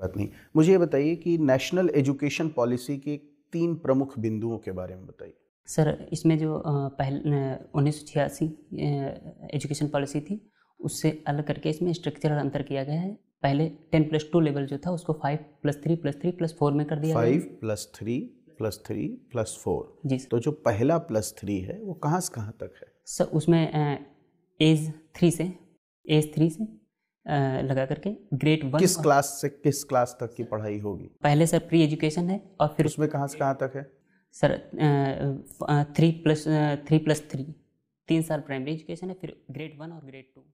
बात नहीं मुझे ये बताइए कि नेशनल एजुकेशन पॉलिसी के तीन प्रमुख बिंदुओं के बारे में बताइए सर इसमें जो पहले उन्नीस एजुकेशन पॉलिसी थी उससे अलग करके इसमें स्ट्रक्चरल अंतर किया गया है पहले टेन प्लस टू लेवल जो था उसको five plus three plus three plus four में कर दिया five plus three plus three plus four जी सर। तो जो पहला प्लस थ्री है वो कहाँ से कहाँ तक है सर उसमें एज थ्री से एज थ्री से लगा करके ग्रेट वन किस क्लास से किस क्लास तक की पढ़ाई होगी पहले सर प्री एजुकेशन है और फिर उसमें कहाँ से कहाँ तक है sir three plus three plus three तीन साल प्राइमरी एजुकेशन है फिर ग्रेड वन और ग्रेड टू